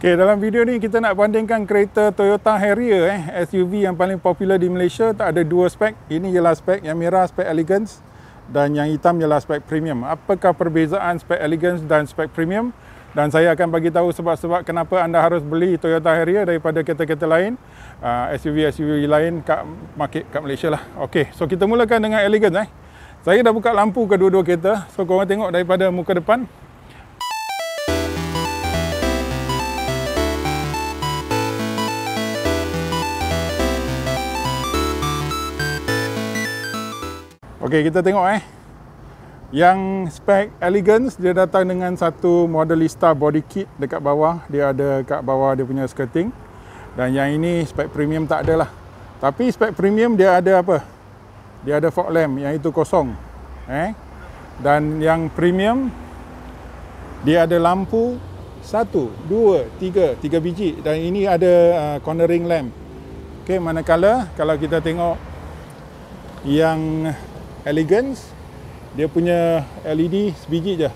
Okay, dalam video ni kita nak bandingkan kereta Toyota Harrier eh, SUV yang paling popular di Malaysia tak ada dua spek. Ini ialah spek yang merah spek elegance dan yang hitam ialah spek premium. Apakah perbezaan spek elegance dan spek premium? Dan saya akan bagi tahu sebab-sebab kenapa anda harus beli Toyota Harrier daripada kereta-kereta lain, ah, SUV-SUV lain kat market kat Malaysia lah. Okey, so kita mulakan dengan elegance eh. Saya dah buka lampu kedua-dua kereta. So korang tengok daripada muka depan, Okey, kita tengok eh. Yang spek elegance dia datang dengan satu Modelista body kit dekat bawah. Dia ada kat bawah dia punya skirting. Dan yang ini spek premium tak ada lah. Tapi spek premium dia ada apa? Dia ada fog lamp yang itu kosong. Eh. Dan yang premium dia ada lampu satu, dua, tiga, tiga biji dan ini ada uh, cornering lamp. Okey, manakala kalau kita tengok yang elegance dia punya LED sebiji je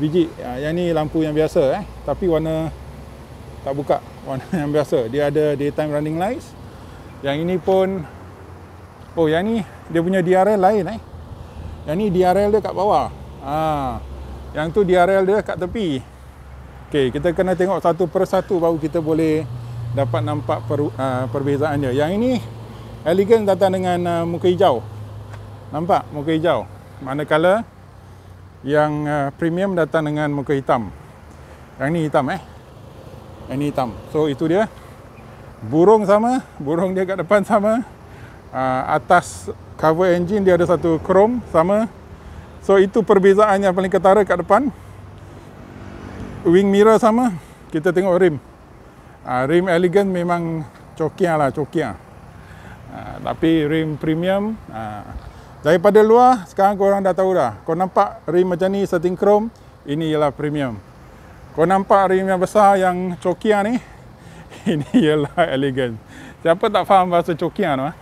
biji ha, yang ni lampu yang biasa eh tapi warna tak buka warna yang biasa dia ada daytime running lights yang ini pun oh yang ni dia punya DRL lain eh yang ni DRL dia kat bawah ha, yang tu DRL dia kat tepi Okay, kita kena tengok satu per satu baru kita boleh dapat nampak per, uh, ha, perbezaannya. Yang ini elegan datang dengan uh, muka hijau. Nampak muka hijau. Manakala yang eh, premium datang dengan muka hitam. Yang ni hitam eh. Yang ni hitam. So itu dia. Burung sama. Burung dia kat depan sama. Ah, atas cover engine dia ada satu chrome sama. So itu perbezaan yang paling ketara kat depan. Wing mirror sama. Kita tengok rim. Ah, rim elegant memang cokiah lah cokiah. Ah, tapi rim premium... Aa, Daripada luar, sekarang kau orang dah tahu dah. Kau nampak rim macam ni, setting chrome. Ini ialah premium. Kau nampak rim yang besar yang cokia ni. Ini ialah elegan. Siapa tak faham bahasa cokia tu? Ah?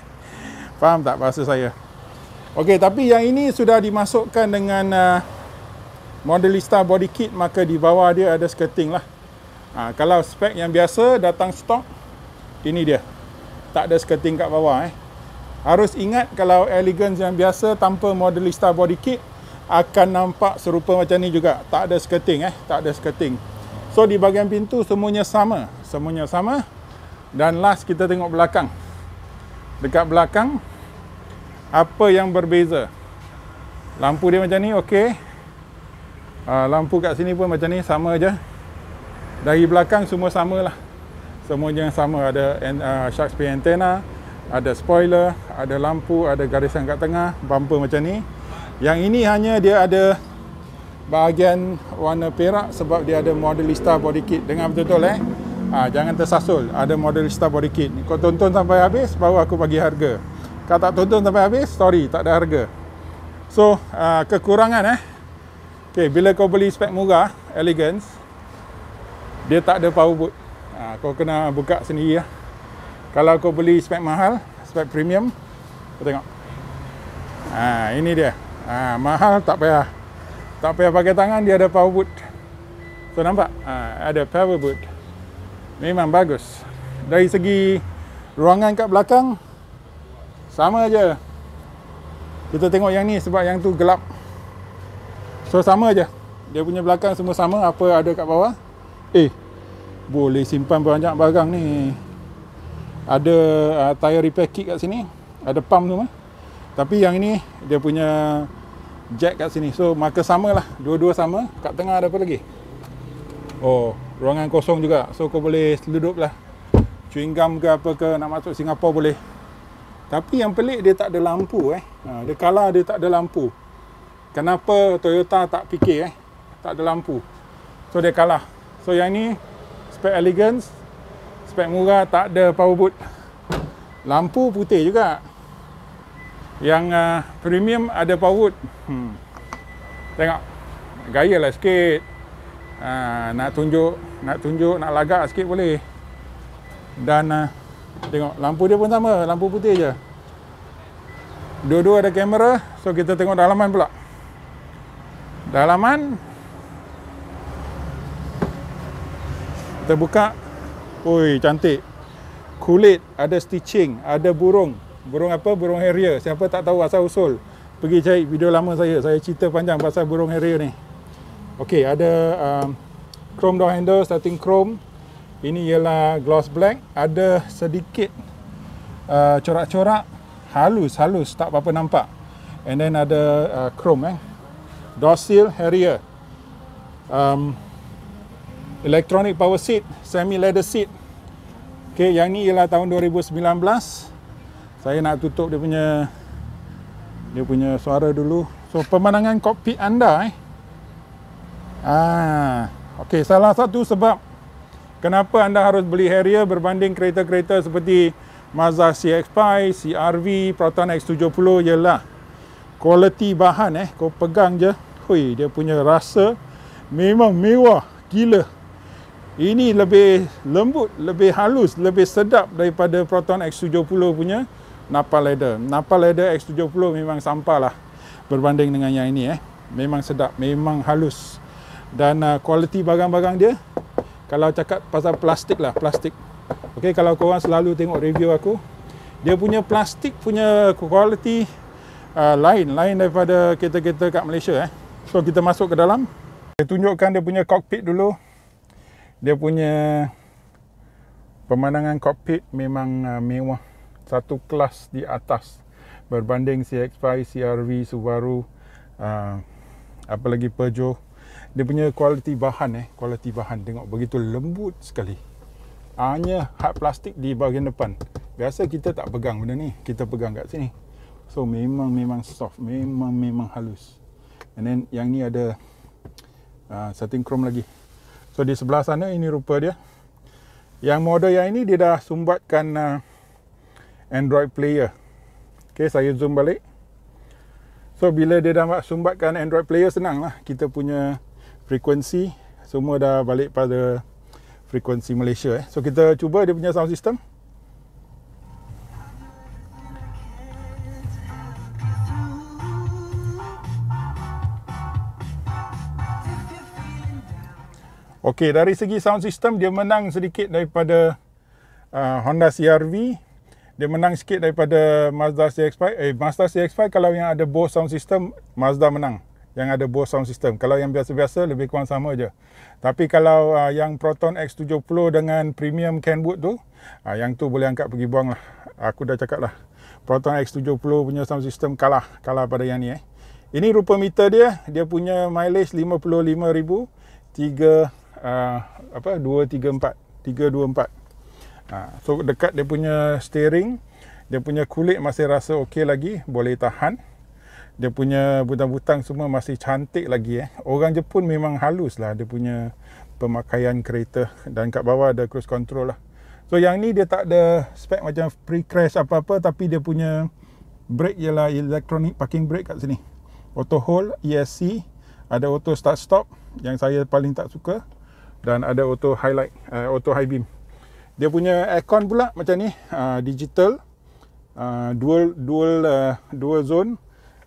faham tak bahasa saya? Okey, tapi yang ini sudah dimasukkan dengan uh, Modelista body kit, maka di bawah dia ada skirting lah. Ha, kalau spek yang biasa, datang stok, ini dia. Tak ada skirting kat bawah eh. Harus ingat kalau elegance yang biasa tanpa modelista body kit akan nampak serupa macam ni juga. Tak ada skirting eh, tak ada skirting. So di bahagian pintu semuanya sama, semuanya sama. Dan last kita tengok belakang. Dekat belakang apa yang berbeza? Lampu dia macam ni okey. Uh, lampu kat sini pun macam ni sama aja Dari belakang semua samalah. yang sama ada uh, ah, shark spray antenna, ada spoiler, ada lampu, ada garisan kat tengah, bumper macam ni. Yang ini hanya dia ada bahagian warna perak sebab dia ada Modelista body kit. Dengan betul-betul eh. Ha, jangan tersasul. Ada Modelista body kit. Kau tonton sampai habis baru aku bagi harga. Kalau tak tonton sampai habis, sorry, tak ada harga. So, uh, kekurangan eh. Okay, bila kau beli spek murah, elegance, dia tak ada power boot. Ha, kau kena buka sendiri lah. Ya kalau kau beli spek mahal, spek premium, kau tengok. Ha, ini dia. Ha, mahal tak payah. Tak payah pakai tangan, dia ada power boot. So nampak? Ha, ada power boot. Memang bagus. Dari segi ruangan kat belakang, sama aja. Kita tengok yang ni sebab yang tu gelap. So sama aja. Dia punya belakang semua sama apa ada kat bawah. Eh, boleh simpan banyak barang ni ada uh, tire repair kit kat sini ada pump tu mah tapi yang ini dia punya jack kat sini so marker sama lah dua-dua sama kat tengah ada apa lagi oh ruangan kosong juga so kau boleh seludup lah chewing gum ke apa ke nak masuk Singapura boleh tapi yang pelik dia tak ada lampu eh ha, dia kalah dia tak ada lampu kenapa Toyota tak fikir eh tak ada lampu so dia kalah so yang ni spek elegance spek murah tak ada power boot lampu putih juga yang uh, premium ada power boot hmm. tengok gaya lah sikit uh, nak tunjuk nak tunjuk nak lagak sikit boleh dan uh, tengok lampu dia pun sama lampu putih je dua-dua ada kamera so kita tengok dalaman pula dalaman kita buka Ui, cantik. Kulit, ada stitching, ada burung. Burung apa? Burung harrier. Siapa tak tahu asal usul. Pergi cari video lama saya. Saya cerita panjang pasal burung harrier ni. Okey, ada um, chrome door handle, starting chrome. Ini ialah gloss black. Ada sedikit uh, corak-corak. Halus, halus. Tak apa-apa nampak. And then ada uh, chrome eh. Door seal, harrier. Um, electronic power seat, semi leather seat. Okey, yang ni ialah tahun 2019. Saya nak tutup dia punya dia punya suara dulu. So pemandangan kokpit anda eh. Ah, okey salah satu sebab kenapa anda harus beli Harrier berbanding kereta-kereta seperti Mazda CX-5, CRV, Proton X70 ialah kualiti bahan eh. Kau pegang je, hui dia punya rasa memang mewah gila ini lebih lembut, lebih halus, lebih sedap daripada Proton X70 punya napal leather. Napal leather X70 memang sampah lah berbanding dengan yang ini eh. Memang sedap, memang halus. Dan uh, kualiti barang-barang dia, kalau cakap pasal plastik lah, plastik. Okay, kalau korang selalu tengok review aku, dia punya plastik punya kualiti uh, lain, lain daripada kereta-kereta kat Malaysia eh. So, kita masuk ke dalam. Saya tunjukkan dia punya cockpit dulu dia punya pemandangan kokpit memang uh, mewah satu kelas di atas berbanding CX-5, CR-V, Subaru uh, apalagi Peugeot dia punya kualiti bahan eh kualiti bahan tengok begitu lembut sekali hanya hard plastik di bahagian depan biasa kita tak pegang benda ni kita pegang kat sini so memang memang soft memang memang halus and then yang ni ada uh, satin chrome lagi So di sebelah sana ini rupa dia. Yang model yang ini dia dah sumbatkan uh, Android player. Okey, saya zoom balik. So bila dia dah sumbatkan Android player senanglah kita punya frekuensi semua dah balik pada frekuensi Malaysia eh. So kita cuba dia punya sound system. Okey, dari segi sound system dia menang sedikit daripada uh, Honda CRV. Dia menang sikit daripada Mazda CX-5. Eh Mazda CX-5 kalau yang ada Bose sound system, Mazda menang. Yang ada Bose sound system. Kalau yang biasa-biasa lebih kurang sama je. Tapi kalau uh, yang Proton X70 dengan premium Kenwood tu, uh, yang tu boleh angkat pergi buang lah. Aku dah cakap lah. Proton X70 punya sound system kalah. Kalah pada yang ni eh. Ini rupa meter dia. Dia punya mileage 55,000. 3 Ah, apa 234 324 ah so dekat dia punya steering dia punya kulit masih rasa okey lagi boleh tahan dia punya butang-butang semua masih cantik lagi eh orang Jepun memang halus lah dia punya pemakaian kereta dan kat bawah ada cruise control lah so yang ni dia tak ada spek macam pre crash apa-apa tapi dia punya brake ialah electronic parking brake kat sini auto hold ESC ada auto start stop yang saya paling tak suka dan ada auto highlight uh, auto high beam dia punya aircon pula macam ni uh, digital uh, dual dual uh, dual zone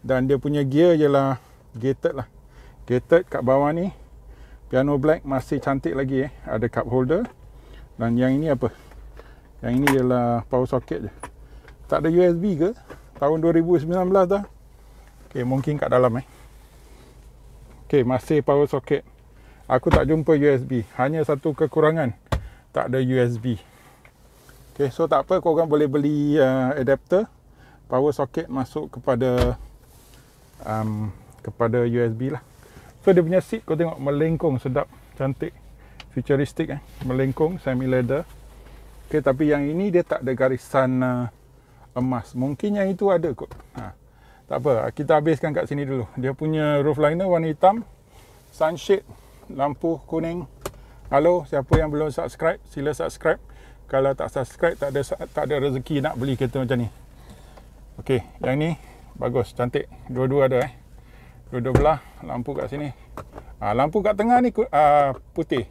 dan dia punya gear ialah gated lah gated kat bawah ni piano black masih cantik lagi eh ada cup holder dan yang ini apa yang ini ialah power socket je tak ada USB ke tahun 2019 dah Okay, mungkin kat dalam eh. Okay, masih power socket aku tak jumpa USB hanya satu kekurangan tak ada USB Okay, so tak apa korang boleh beli uh, adapter power socket masuk kepada um, kepada USB lah so dia punya seat kau tengok melengkung sedap cantik futuristik eh? melengkung semi leather Okay, tapi yang ini dia tak ada garisan uh, emas mungkin yang itu ada kot ha. tak apa kita habiskan kat sini dulu dia punya roof liner warna hitam sunshade lampu kuning. Halo, siapa yang belum subscribe, sila subscribe. Kalau tak subscribe, tak ada tak ada rezeki nak beli kereta macam ni. Okey, yang ni bagus, cantik. Dua-dua ada eh. Dua-dua belah lampu kat sini. Ha, lampu kat tengah ni uh, putih.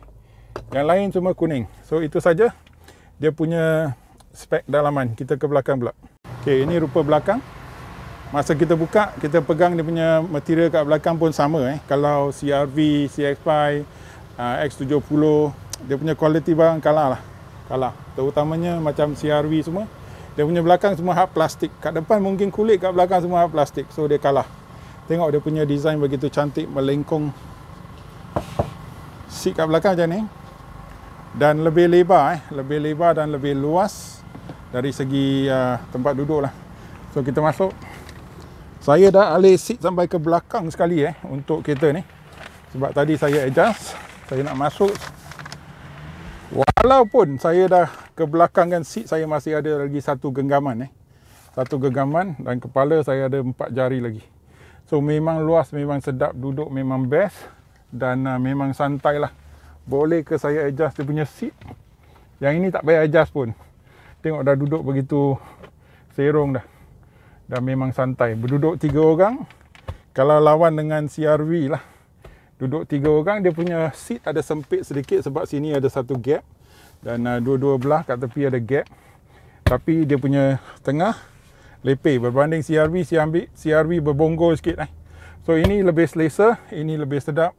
Yang lain cuma kuning. So itu saja dia punya spek dalaman. Kita ke belakang pula. Okey, ini rupa belakang masa kita buka kita pegang dia punya material kat belakang pun sama eh kalau CRV CX5 uh, X70 dia punya kualiti barang kalah lah kalah terutamanya macam CRV semua dia punya belakang semua hard plastik kat depan mungkin kulit kat belakang semua hard plastik so dia kalah tengok dia punya design begitu cantik melengkung seat kat belakang macam ni dan lebih lebar eh lebih lebar dan lebih luas dari segi uh, tempat duduk lah so kita masuk saya dah alih seat sampai ke belakang sekali eh untuk kereta ni. Sebab tadi saya adjust, saya nak masuk. Walaupun saya dah ke belakang kan seat, saya masih ada lagi satu genggaman eh. Satu genggaman dan kepala saya ada empat jari lagi. So memang luas, memang sedap duduk, memang best dan uh, memang santai lah. Boleh ke saya adjust dia punya seat? Yang ini tak payah adjust pun. Tengok dah duduk begitu serong dah dan memang santai. Berduduk tiga orang, kalau lawan dengan CRV lah. Duduk tiga orang, dia punya seat ada sempit sedikit sebab sini ada satu gap. Dan uh, dua-dua belah kat tepi ada gap. Tapi dia punya tengah lepeh berbanding CRV, CRV, CRV berbonggol sikit. Eh. So ini lebih selesa, ini lebih sedap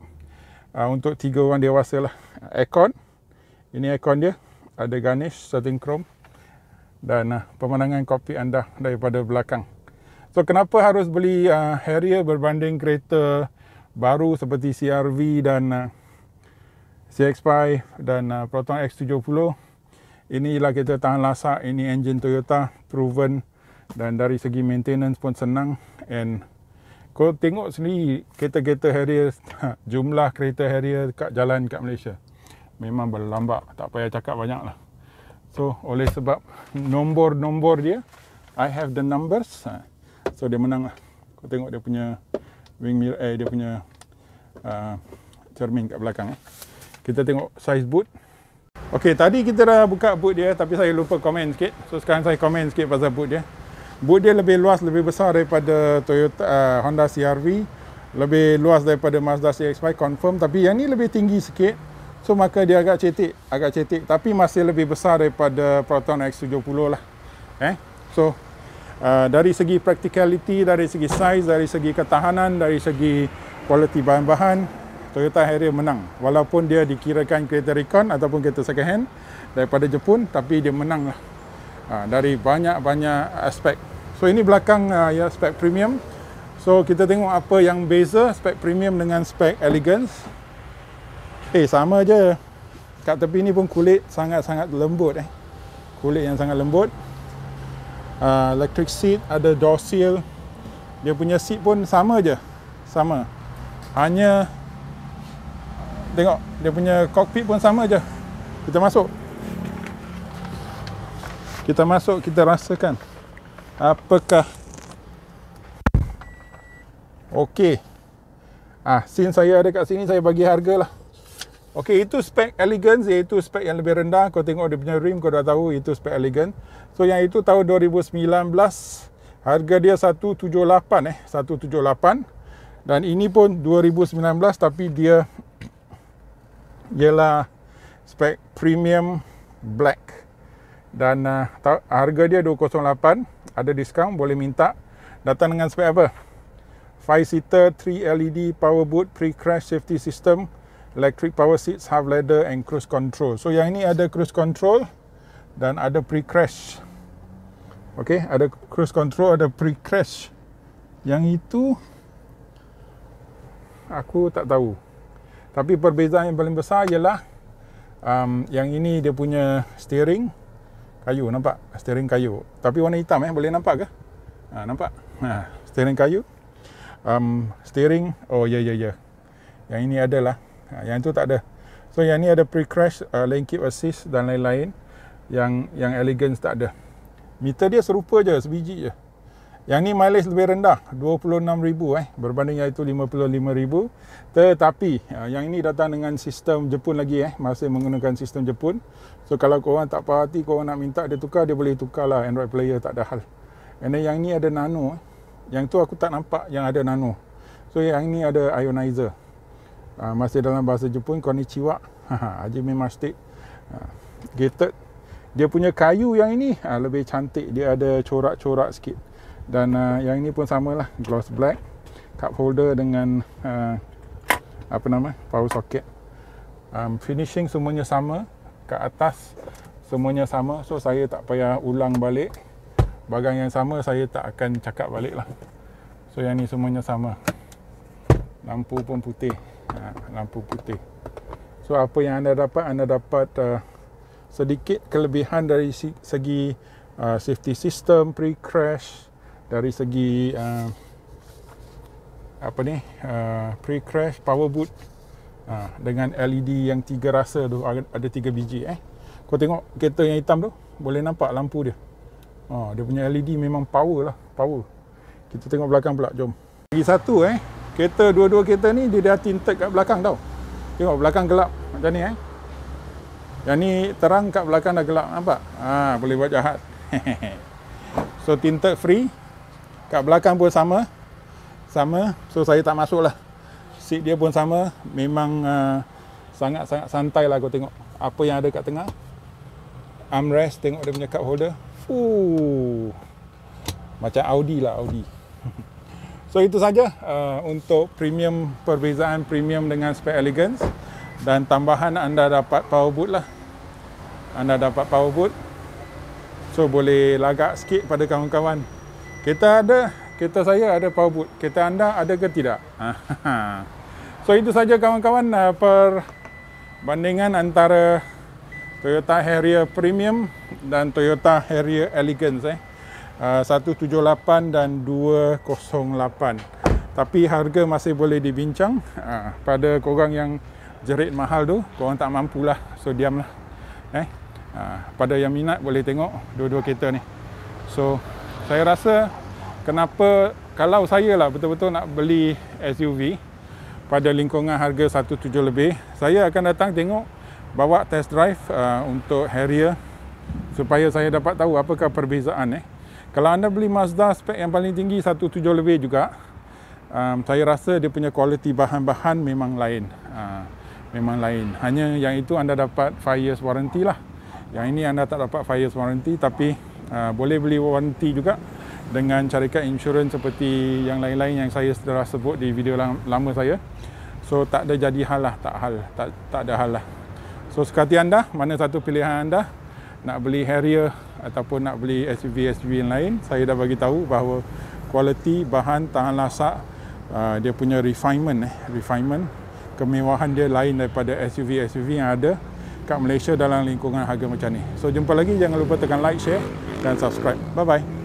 uh, untuk tiga orang dewasa lah. Aircon, ini aircon dia. Ada garnish, setting chrome dan uh, pemandangan kopi anda daripada belakang. So kenapa harus beli uh, Harrier berbanding kereta baru seperti CRV dan uh, CX-5 dan uh, Proton X70? Ini ialah kereta tahan lasak, ini engine Toyota proven dan dari segi maintenance pun senang and kau tengok sendiri kereta-kereta Harrier, jumlah kereta Harrier dekat jalan kat Malaysia. Memang berlambak, tak payah cakap banyak lah. So, oleh sebab nombor-nombor dia, I have the numbers. So dia menang lah. Kau tengok dia punya wing mirror, eh dia punya uh, cermin kat belakang. Eh. Kita tengok size boot. Okay, tadi kita dah buka boot dia tapi saya lupa komen sikit. So sekarang saya komen sikit pasal boot dia. Boot dia lebih luas, lebih besar daripada Toyota uh, Honda CRV, Lebih luas daripada Mazda CX-5, confirm. Tapi yang ni lebih tinggi sikit. So maka dia agak cetek, agak cetek. Tapi masih lebih besar daripada Proton X70 lah. Eh, so uh, dari segi practicality, dari segi size, dari segi ketahanan, dari segi kualiti bahan-bahan, Toyota Harrier menang. Walaupun dia dikirakan kereta recon ataupun kereta second hand daripada Jepun, tapi dia menang lah. Uh, dari banyak-banyak aspek. So ini belakang uh, ya spek premium. So kita tengok apa yang beza spek premium dengan spek elegance. Eh sama je. Kat tepi ni pun kulit sangat-sangat lembut eh. Kulit yang sangat lembut. Ah, electric seat, ada door seal. Dia punya seat pun sama je. Sama. Hanya tengok dia punya cockpit pun sama je. Kita masuk. Kita masuk, kita rasakan. Apakah Okey. Ah, sin saya ada kat sini saya bagi harga lah. Okey, itu spek elegance iaitu spek yang lebih rendah. Kau tengok dia punya rim, kau dah tahu itu spek elegan. So yang itu tahun 2019, harga dia 178 eh, 178. Dan ini pun 2019 tapi dia ialah spek premium black. Dan uh, harga dia 208, ada diskaun boleh minta. Datang dengan spek apa? 5 seater, 3 LED power boot, pre-crash safety system electric power seats have leather and cruise control. So yang ini ada cruise control dan ada pre-crash. Okey, ada cruise control, ada pre-crash. Yang itu aku tak tahu. Tapi perbezaan yang paling besar ialah um, yang ini dia punya steering kayu nampak steering kayu tapi warna hitam eh boleh nampak ke ha, nampak ha, steering kayu um, steering oh ya yeah, ya yeah, ya yeah. yang ini adalah Ha, yang itu tak ada. So yang ni ada pre-crash, uh, lane keep assist dan lain-lain. Yang yang elegance tak ada. Meter dia serupa je, sebiji je. Yang ni mileage lebih rendah, 26,000 eh. Berbanding yang itu 55,000. Tetapi uh, yang ini datang dengan sistem Jepun lagi eh. Masih menggunakan sistem Jepun. So kalau korang tak puas hati, korang nak minta dia tukar, dia boleh tukar lah Android player tak ada hal. And yang ni ada nano. Eh. Yang tu aku tak nampak yang ada nano. So yang ni ada ionizer uh, masih dalam bahasa Jepun konnichiwa ha, haji memastik uh, ah, gated dia punya kayu yang ini uh, lebih cantik dia ada corak-corak sikit dan uh, yang ini pun samalah gloss black cup holder dengan uh, apa nama power socket um, finishing semuanya sama kat atas semuanya sama so saya tak payah ulang balik Bagang yang sama saya tak akan cakap balik lah so yang ini semuanya sama lampu pun putih Ah, lampu putih. So apa yang anda dapat, anda dapat uh, sedikit kelebihan dari segi uh, safety system pre-crash, dari segi uh, apa ni uh, pre-crash power boot uh, dengan LED yang tiga rasa tu ada tiga biji eh. Kau tengok kereta yang hitam tu, boleh nampak lampu dia. Oh, dia punya LED memang power lah, power. Kita tengok belakang pula, jom. Lagi satu eh, Kereta dua-dua kereta ni dia dah tinted kat belakang tau. Tengok belakang gelap macam ni eh. Yang ni terang kat belakang dah gelap nampak. Ha boleh buat jahat. so tinted free. Kat belakang pun sama. Sama. So saya tak masuk lah. Seat dia pun sama. Memang uh, sangat-sangat uh, santai lah aku tengok. Apa yang ada kat tengah. Armrest tengok dia punya cup holder. Fuh. Macam Audi lah Audi. Audi. So itu saja uh, untuk premium perbezaan premium dengan spare elegance dan tambahan anda dapat power boot lah. Anda dapat power boot. So boleh lagak sikit pada kawan-kawan. Kita ada, kita saya ada power boot. Kita anda ada ke tidak? so itu saja kawan-kawan uh, perbandingan antara Toyota Harrier Premium dan Toyota Harrier Elegance eh. Ah, uh, 178 dan 208 tapi harga masih boleh dibincang uh, pada korang yang jerit mahal tu korang tak mampu lah, so diamlah eh uh, pada yang minat boleh tengok dua-dua kereta ni so saya rasa kenapa kalau saya lah betul-betul nak beli SUV pada lingkungan harga 17 lebih saya akan datang tengok bawa test drive uh, untuk Harrier supaya saya dapat tahu apakah perbezaan eh kalau anda beli Mazda spek yang paling tinggi 1.7 lebih juga, um, saya rasa dia punya kualiti bahan-bahan memang lain. Uh, memang lain. Hanya yang itu anda dapat 5 years warranty lah. Yang ini anda tak dapat 5 years warranty tapi uh, boleh beli warranty juga dengan carikan insurans seperti yang lain-lain yang saya sudah sebut di video lama saya. So tak ada jadi hal lah, tak hal, tak tak ada hal lah. So sekati anda, mana satu pilihan anda? Nak beli Harrier ataupun nak beli SUV SUV yang lain saya dah bagi tahu bahawa kualiti bahan tahan lasak uh, dia punya refinement eh refinement kemewahan dia lain daripada SUV SUV yang ada kat Malaysia dalam lingkungan harga macam ni so jumpa lagi jangan lupa tekan like share dan subscribe bye bye